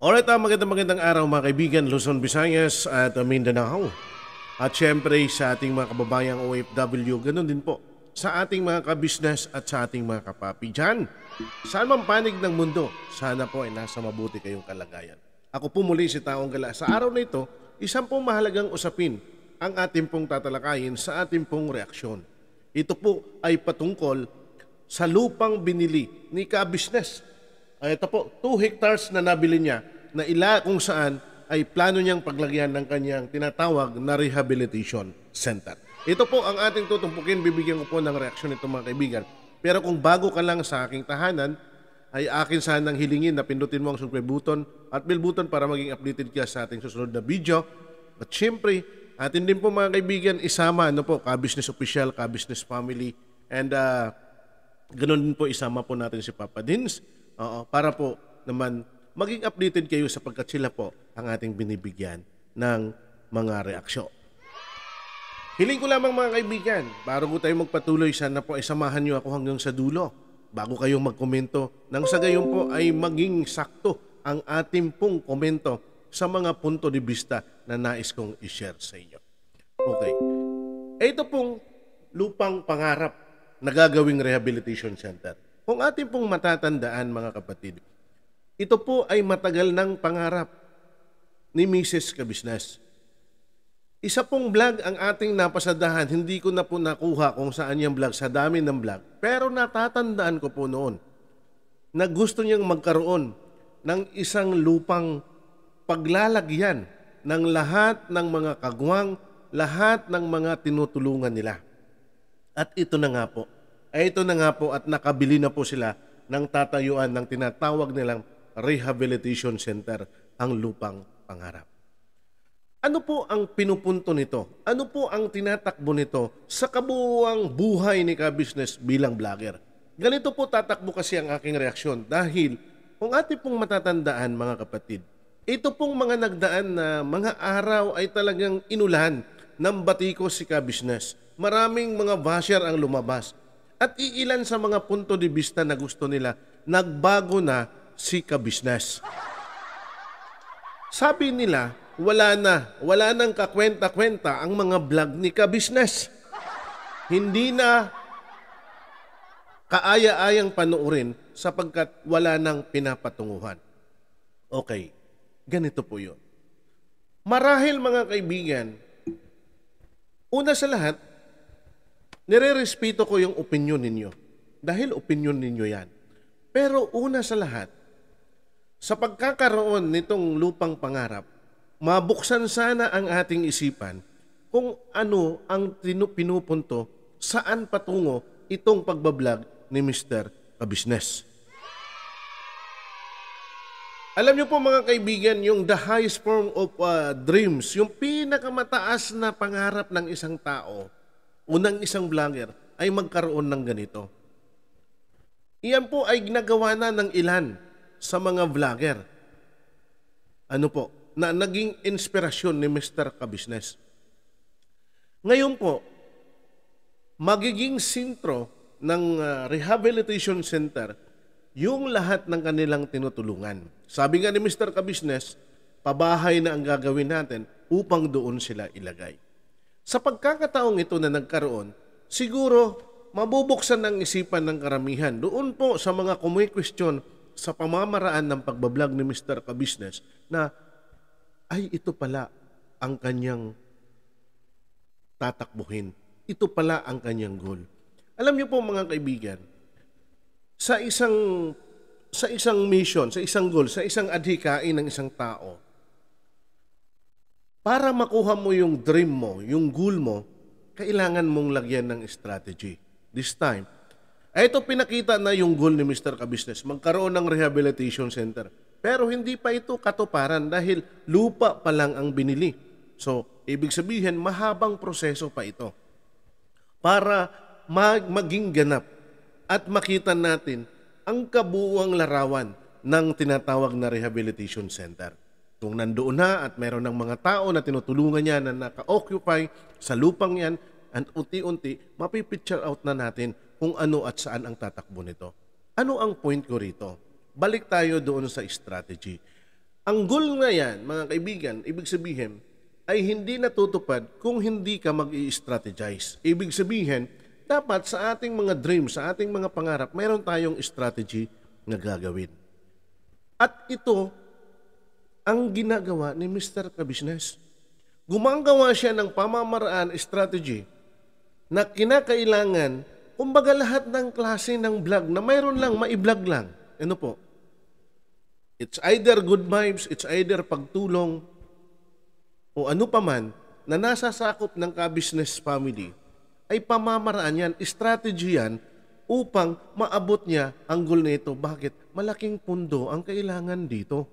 Alright, uh, ah, magandang magandang araw mga kaibigan, Luzon, Visayas at uh, Mindanao. At syempre sa ating mga kababayang OFW, ganun din po. Sa ating mga kabisnes at sa ating mga kapapi dyan. Saan man panig ng mundo, sana po ay nasa mabuti kayong kalagayan. Ako po muli si Taong Gala. Sa araw na ito, isang pong mahalagang usapin ang ating pong tatalakayin sa ating pong reaksyon. Ito po ay patungkol sa lupang binili ni Kabisnes. Ah, ito po, 2 hectares na nabili niya na ila kung saan ay plano niyang paglagyan ng kanyang tinatawag na rehabilitation center. Ito po ang ating tutumpukin. Bibigyan ko po ng reaksyon nito mga kaibigan. Pero kung bago ka lang sa aking tahanan, ay akin sanang hilingin na pindutin mo ang subscribe button at bell button para maging updated ka sa ating susunod na video. At syempre, atin din po mga kaibigan, isama ano po, ka-business official, ka-business family, and uh, ganun din po isama po natin si Papa Dins uh, para po naman maging updated kayo sapagkat sila po ang ating binibigyan ng mga reaksyon. Hiling ko lamang mga kaibigan, bago ko tayo magpatuloy, sana po ay samahan niyo ako hanggang sa dulo bago kayong magkomento nang sa gayon po ay maging sakto ang ating pong komento sa mga punto de vista na nais kong i-share sa inyo. Okay. Ito pong lupang pangarap na gagawing rehabilitation center. Kung ating pong matatandaan mga kapatid, ito po ay matagal ng pangarap ni Mrs. Kabisnes. Isa pong vlog ang ating napasadahan. Hindi ko na po nakuha kung saan yung vlog, sa dami ng vlog. Pero natatandaan ko po noon na gusto niyang magkaroon ng isang lupang paglalagyan ng lahat ng mga kagwang, lahat ng mga tinutulungan nila. At ito na nga po. Ay ito na nga po at nakabili na po sila ng tatayuan ng tinatawag nilang Rehabilitation Center ang lupang pangarap. Ano po ang pinupunto nito? Ano po ang tinatakbo nito sa kabuuang buhay ni Kabusiness bilang vlogger? Ganito po tatakbo kasi ang aking reaksyon dahil kung ate pong matatandaan mga kapatid, ito pong mga nagdaan na mga araw ay talagang inulan ng batiko si Kabusiness. Maraming mga basher ang lumabas. At iilan sa mga punto de vista na gusto nila, nagbago na Sika Business. Sabi nila, wala na, wala nang kakwenta-kwenta ang mga vlog ni Ka Business. Hindi na kaaya-ayang panuorin sapagkat wala nang pinapatunguhan. Okay, ganito po yun. Marahil mga kaibigan, una sa lahat, nire-respeto ko yung opinion ninyo. Dahil opinion ninyo yan. Pero una sa lahat, sa pagkakaroon nitong lupang pangarap, mabuksan sana ang ating isipan kung ano ang pinupunto, saan patungo itong pagbablog ni Mr. Kabisnes. Alam niyo po mga kaibigan, yung the highest form of uh, dreams, yung pinakamataas na pangarap ng isang tao unang isang vlogger ay magkaroon ng ganito. Iyan po ay ginagawa na ng ilan sa mga vlogger. Ano po, na naging inspirasyon ni Mr. Kabisnes. Ngayon po, magiging sintro ng ah, rehabilitation center yung lahat ng kanilang tinutulungan. Sabi nga ni Mr. Kabisnes, pabahay na ang gagawin natin upang doon sila ilagay. Sa pagkakataong ito na nagkaroon, siguro mabubuksan ang isipan ng karamihan doon po sa mga kumikwestiyon sa pamamaraan ng pagbablog ni Mr. Kabusiness na ay ito pala ang kanyang tatakbuhin. Ito pala ang kanyang goal. Alam niyo po mga kaibigan, sa isang sa isang mission, sa isang goal, sa isang adhikain ng isang tao, para makuha mo yung dream mo, yung goal mo, kailangan mong lagyan ng strategy. This time, ito pinakita na yung goal ni Mr. Kabusiness, magkaroon ng rehabilitation center. Pero hindi pa ito katuparan dahil lupa pa lang ang binili. So, ibig sabihin, mahabang proseso pa ito para mag- maging ganap at makita natin ang kabuuang larawan ng tinatawag na rehabilitation center. Kung nandoon na at meron ng mga tao na tinutulungan niya na naka-occupy sa lupang yan, at unti-unti, mapipicture out na natin kung ano at saan ang tatakbo nito. Ano ang point ko rito? Balik tayo doon sa strategy. Ang goal na yan, mga kaibigan, ibig sabihin, ay hindi natutupad kung hindi ka mag-i-strategize. Ibig sabihin, dapat sa ating mga dreams, sa ating mga pangarap, mayroon tayong strategy na gagawin. At ito ang ginagawa ni Mr. Kabisnes. Gumagawa siya ng pamamaraan strategy na kinakailangan Kumbaga lahat ng klase ng vlog na mayroon lang, mai-vlog lang. Ano po? It's either good vibes, it's either pagtulong, o ano paman na nasasakop ng ka-business family ay pamamaraan yan, strategy yan upang maabot niya ang goal nito. Bakit? Malaking pundo ang kailangan dito.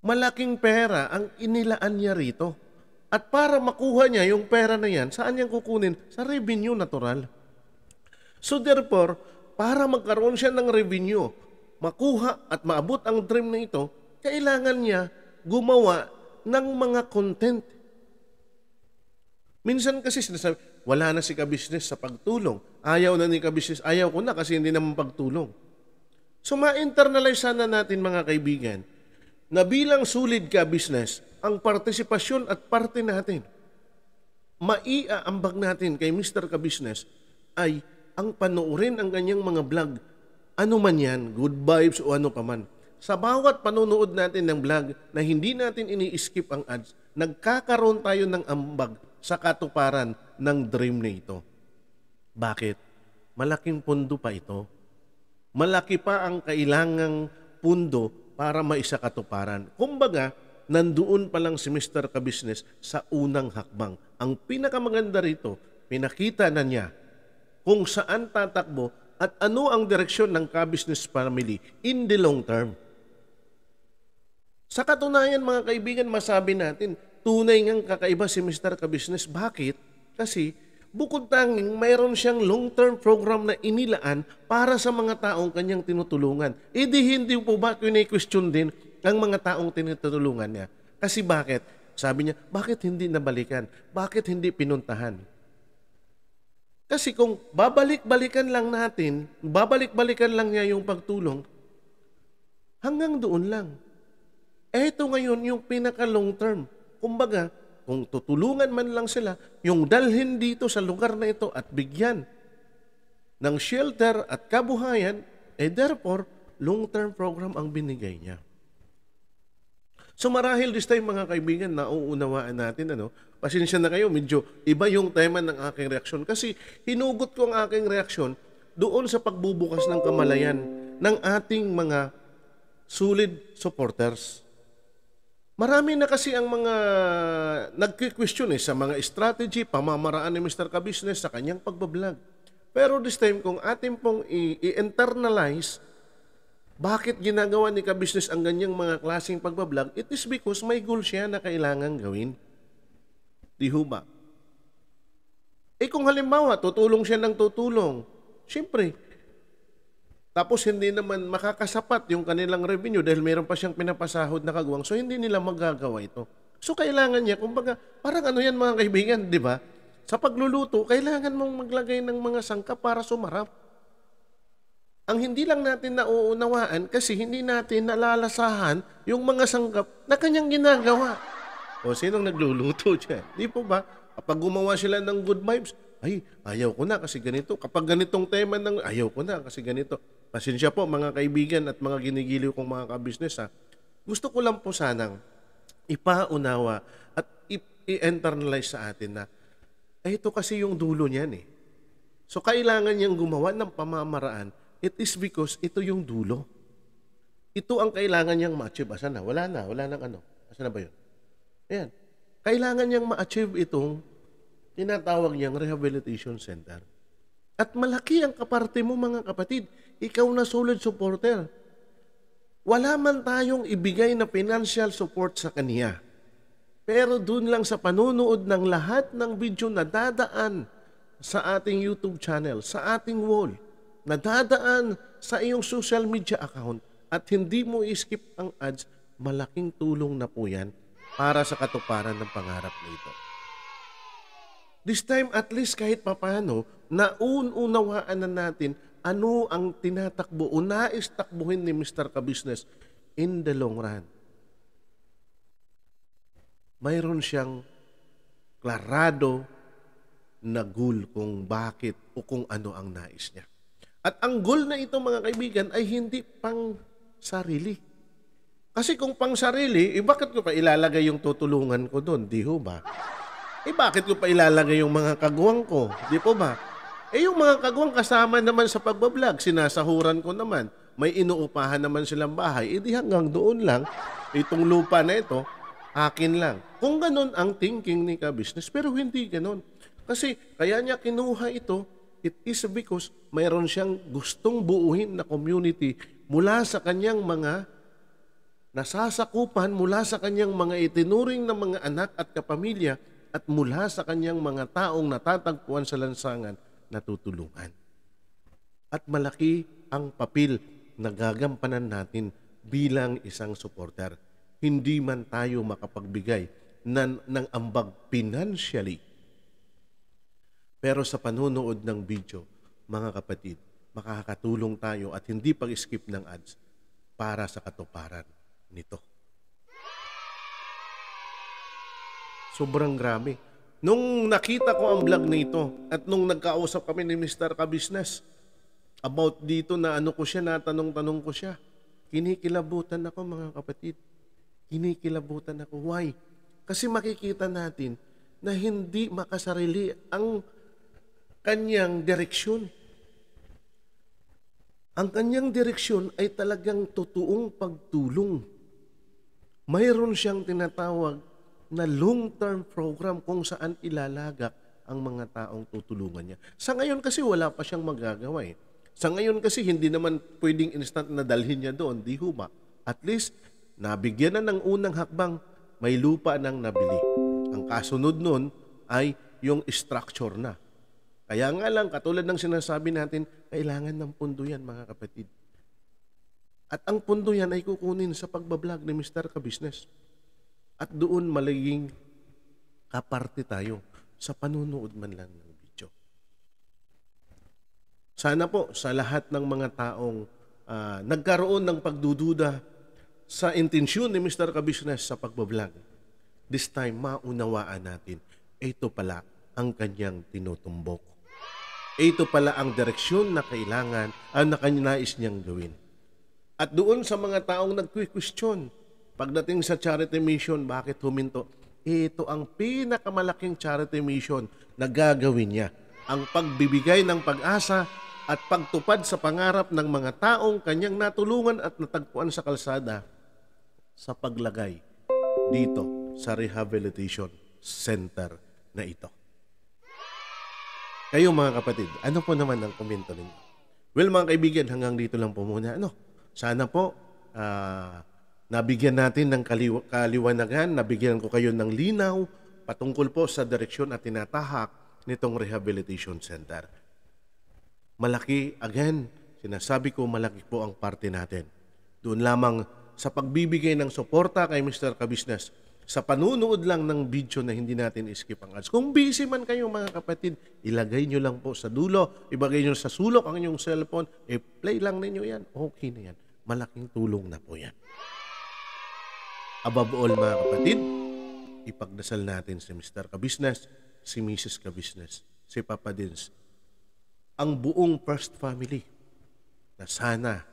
Malaking pera ang inilaan niya rito. At para makuha niya yung pera na yan, saan niya kukunin? Sa revenue natural. So therefore, para magkaroon siya ng revenue, makuha at maabot ang dream na ito, kailangan niya gumawa ng mga content. Minsan kasi sinasabi, wala na si ka-business sa pagtulong. Ayaw na ni ka-business, ayaw ko na kasi hindi naman pagtulong. So ma-internalize sana natin mga kaibigan na bilang sulit ka-business, ang partisipasyon at parte natin. Maiaambag natin kay Mr. Kabisnes ay ang panoorin ang kanyang mga vlog. Ano man yan, good vibes o ano paman. Sa bawat panonood natin ng vlog na hindi natin ini-skip ang ads, nagkakaroon tayo ng ambag sa katuparan ng dream na ito. Bakit? Malaking pondo pa ito. Malaki pa ang kailangang pundo para maisakatuparan. Kumbaga, nandoon pa lang si Mr. Kabusiness sa unang hakbang. Ang pinakamaganda rito, pinakita na niya kung saan tatakbo at ano ang direksyon ng Kabusiness family in the long term. Sa katunayan mga kaibigan, masabi natin, tunay ngang kakaiba si Mr. Kabusiness. Bakit? Kasi bukod tanging mayroon siyang long-term program na inilaan para sa mga taong kanyang tinutulungan. E di hindi po ba kini-question din ang mga taong tinutulungan niya. Kasi bakit? Sabi niya, bakit hindi nabalikan? Bakit hindi pinuntahan? Kasi kung babalik-balikan lang natin, babalik-balikan lang niya yung pagtulong, hanggang doon lang. Eto ngayon yung pinaka long term. Kumbaga, kung tutulungan man lang sila, yung dalhin dito sa lugar na ito at bigyan ng shelter at kabuhayan, eh therefore, long-term program ang binigay niya. So marahil this time mga kaibigan, nauunawaan natin ano, pasensya na kayo, medyo iba yung tema ng aking reaksyon kasi hinugot ko ang aking reaksyon doon sa pagbubukas ng kamalayan ng ating mga solid supporters. Marami na kasi ang mga nagki-question eh, sa mga strategy, pamamaraan ni Mr. Kabusiness sa kanyang pagbablog. Pero this time, kung atin pong i-internalize bakit ginagawa ni ka-business ang ganyang mga klaseng pagbablog? It is because may goal siya na kailangan gawin. Di ho ba? Eh kung halimbawa, tutulong siya ng tutulong, siyempre, tapos hindi naman makakasapat yung kanilang revenue dahil meron pa siyang pinapasahod na kagawang, so hindi nila magagawa ito. So kailangan niya, kumbaga, parang ano yan mga kaibigan, di ba? Sa pagluluto, kailangan mong maglagay ng mga sangkap para sumarap. Ang hindi lang natin nauunawaan kasi hindi natin nalalasahan yung mga sanggap na kanyang ginagawa. O sinong nagluluto siya? Di po ba? Kapag gumawa sila ng good vibes, ay, ayaw ko na kasi ganito. Kapag ganitong tema ng ayaw ko na kasi ganito. Pasensya po mga kaibigan at mga ginigiliw kong mga kabisnes ha. Gusto ko lang po sanang ipaunawa at i-internalize sa atin na eh, ito kasi yung dulo niyan eh. So kailangan niyang gumawa ng pamamaraan It is because ito yung dulo. Ito ang kailangan niyang ma-achieve. Asa na? Wala na. Wala nang ano. Asa na ba yun? Ayan. Kailangan niyang ma-achieve itong tinatawag niyang rehabilitation center. At malaki ang kaparte mo mga kapatid. Ikaw na solid supporter. Wala man tayong ibigay na financial support sa kanya. Pero dun lang sa panunood ng lahat ng video na dadaan sa ating YouTube channel, sa ating wall, nadadaan sa iyong social media account at hindi mo i-skip ang ads, malaking tulong na po yan para sa katuparan ng pangarap nito. This time, at least kahit papano, naununawaan na natin ano ang tinatakbo o nais takbuhin ni Mr. Kabusiness in the long run. Mayroon siyang klarado na goal kung bakit o kung ano ang nais niya. At ang goal na ito mga kaibigan ay hindi pang sarili. Kasi kung pang sarili, eh bakit ko pa ilalagay yung tutulungan ko doon? Di ho ba? Eh bakit ko pa ilalagay yung mga kaguwang ko? Di po ba? Eh yung mga kaguwang kasama naman sa pagbablog, sinasahuran ko naman. May inuupahan naman silang bahay. Eh di hanggang doon lang, itong lupa na ito, akin lang. Kung ganun ang thinking ni ka-business, pero hindi ganun. Kasi kaya niya kinuha ito It is because mayroon siyang gustong buuhin na community mula sa kanyang mga nasasakupan, mula sa kanyang mga itinuring na mga anak at kapamilya at mula sa kanyang mga taong natatagpuan sa lansangan na tutulungan. At malaki ang papel na gagampanan natin bilang isang supporter. Hindi man tayo makapagbigay ng, ng ambag financially pero sa panonood ng video, mga kapatid, makakatulong tayo at hindi pag-skip ng ads para sa katuparan nito. Sobrang grabe. Nung nakita ko ang vlog na ito at nung nagkausap kami ni Mr. Kabisnes about dito na ano ko siya, natanong-tanong ko siya, kinikilabutan ako mga kapatid. Kinikilabutan ako. Why? Kasi makikita natin na hindi makasarili ang kanyang direksyon. Ang kanyang direksyon ay talagang totoong pagtulong. Mayroon siyang tinatawag na long-term program kung saan ilalagak ang mga taong tutulungan niya. Sa ngayon kasi wala pa siyang magagawa eh. Sa ngayon kasi hindi naman pwedeng instant na dalhin niya doon, di huma. At least, nabigyan na ng unang hakbang, may lupa nang nabili. Ang kasunod nun ay yung structure na. Kaya nga lang, katulad ng sinasabi natin, kailangan ng pundo yan mga kapatid. At ang pundo yan ay kukunin sa pagbablog ni Mr. Kabusiness. At doon maliging kaparte tayo sa panunood man lang ng video. Sana po sa lahat ng mga taong uh, nagkaroon ng pagdududa sa intensyon ni Mr. Kabusiness sa pagbablog, this time maunawaan natin, ito pala ang kanyang tinutumbok. Ito pala ang direksyon na kailangan ang ah, nakanyanais niyang gawin. At doon sa mga taong nagkwi pagdating sa charity mission, bakit huminto? Ito ang pinakamalaking charity mission na gagawin niya. Ang pagbibigay ng pag-asa at pagtupad sa pangarap ng mga taong kanyang natulungan at natagpuan sa kalsada sa paglagay dito sa rehabilitation center na ito. Kayo mga kapatid, ano po naman ang komento ninyo? Well mga kaibigan, hanggang dito lang po muna. Ano, sana po uh, nabigyan natin ng kaliw- kaliwanagan, nabigyan ko kayo ng linaw patungkol po sa direksyon at tinatahak nitong rehabilitation center. Malaki, again, sinasabi ko malaki po ang parte natin. Doon lamang sa pagbibigay ng suporta kay Mr. Kabisnes, sa panunood lang ng video na hindi natin skip ang ads. Kung busy man kayo mga kapatid, ilagay nyo lang po sa dulo, ibagay nyo sa sulok ang inyong cellphone, i-play lang ninyo yan. Okay na yan. Malaking tulong na po yan. Above all mga kapatid, ipagdasal natin si Mr. Kabisnes, si Mrs. Kabisnes, si Papa Dins, ang buong first family na sana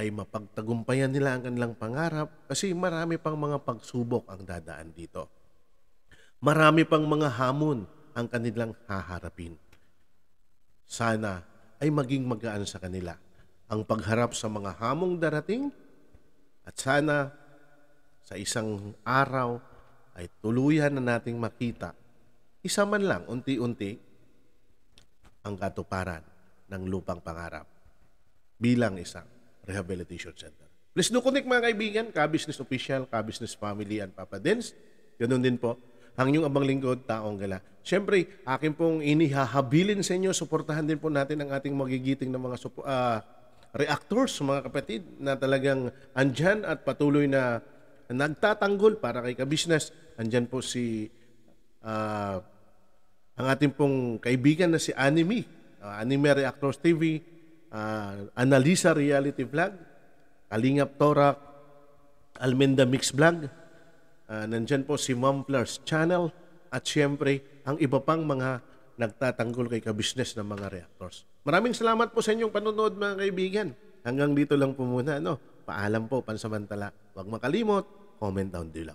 ay mapagtagumpayan nila ang kanilang pangarap kasi marami pang mga pagsubok ang dadaan dito. Marami pang mga hamon ang kanilang haharapin. Sana ay maging magaan sa kanila ang pagharap sa mga hamong darating at sana sa isang araw ay tuluyan na nating makita isa man lang unti-unti ang katuparan ng lupang pangarap bilang isang Rehabilitation Center. Please do connect mga kaibigan, ka-business official, ka-business family, and Papa Dens. Ganun din po. Ang inyong abang lingkod, taong gala. Siyempre, akin pong inihahabilin sa inyo, suportahan din po natin ang ating magigiting ng mga uh, reactors, mga kapatid, na talagang andyan at patuloy na nagtatanggol para kay ka-business. Andyan po si uh, ang ating pong kaibigan na si Anime, uh, Anime Reactors TV, uh, ah, Analisa Reality Vlog, Kalingap Torak, Almenda Mix Vlog, uh, nandyan po si Mom Channel, at siyempre ang iba pang mga nagtatanggol kay ka-business ng mga reactors. Maraming salamat po sa inyong panonood mga kaibigan. Hanggang dito lang po muna. No? Paalam po, pansamantala. Huwag makalimot, comment down below.